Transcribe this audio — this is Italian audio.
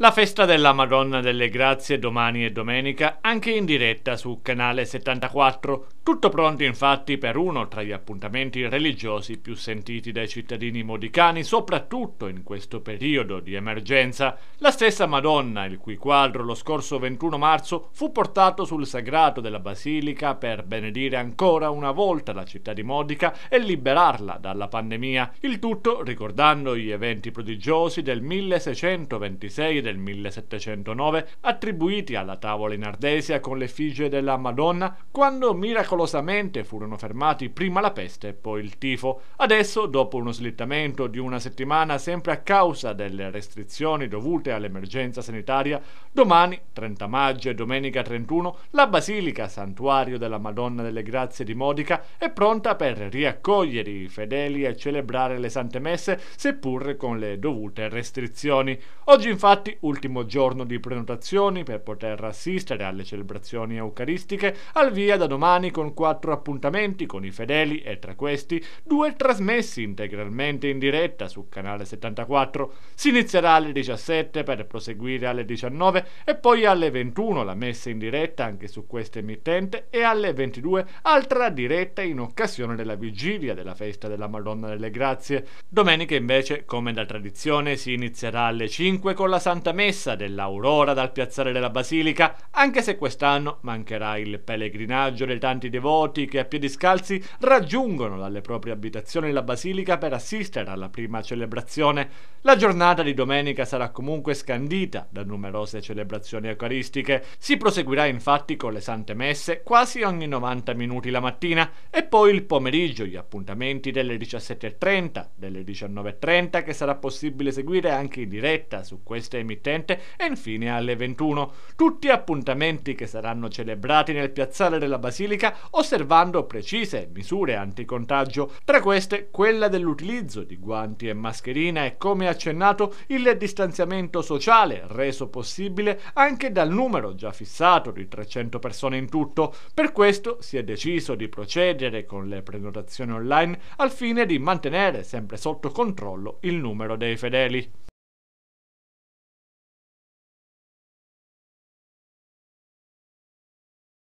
La festa della Madonna delle Grazie domani e domenica anche in diretta su canale 74, tutto pronto infatti per uno tra gli appuntamenti religiosi più sentiti dai cittadini modicani, soprattutto in questo periodo di emergenza, la stessa Madonna, il cui quadro lo scorso 21 marzo fu portato sul sagrato della Basilica per benedire ancora una volta la città di Modica e liberarla dalla pandemia, il tutto ricordando gli eventi prodigiosi del 1626 del 1709 attribuiti alla tavola in Ardesia con l'effigie della Madonna quando miracolosamente furono fermati prima la peste e poi il tifo. Adesso, dopo uno slittamento di una settimana sempre a causa delle restrizioni dovute all'emergenza sanitaria, domani 30 maggio e domenica 31 la Basilica Santuario della Madonna delle Grazie di Modica è pronta per riaccogliere i fedeli e celebrare le sante messe seppur con le dovute restrizioni. Oggi infatti ultimo giorno di prenotazioni per poter assistere alle celebrazioni eucaristiche, al via da domani con quattro appuntamenti con i fedeli e tra questi due trasmessi integralmente in diretta su canale 74. Si inizierà alle 17 per proseguire alle 19 e poi alle 21 la messa in diretta anche su questa emittente e alle 22 altra diretta in occasione della vigilia della festa della Madonna delle Grazie. Domenica invece, come da tradizione, si inizierà alle 5 con la Santa Santa Messa dell'Aurora dal piazzale della Basilica, anche se quest'anno mancherà il pellegrinaggio dei tanti devoti che a piedi scalzi raggiungono dalle proprie abitazioni la Basilica per assistere alla prima celebrazione. La giornata di domenica sarà comunque scandita da numerose celebrazioni eucaristiche. Si proseguirà infatti con le Sante Messe quasi ogni 90 minuti la mattina e poi il pomeriggio gli appuntamenti delle 17.30, delle 19.30 che sarà possibile seguire anche in diretta su queste emissioni emittente e infine alle 21. Tutti appuntamenti che saranno celebrati nel piazzale della Basilica osservando precise misure anticontagio, tra queste quella dell'utilizzo di guanti e mascherina e come accennato il distanziamento sociale reso possibile anche dal numero già fissato di 300 persone in tutto. Per questo si è deciso di procedere con le prenotazioni online al fine di mantenere sempre sotto controllo il numero dei fedeli.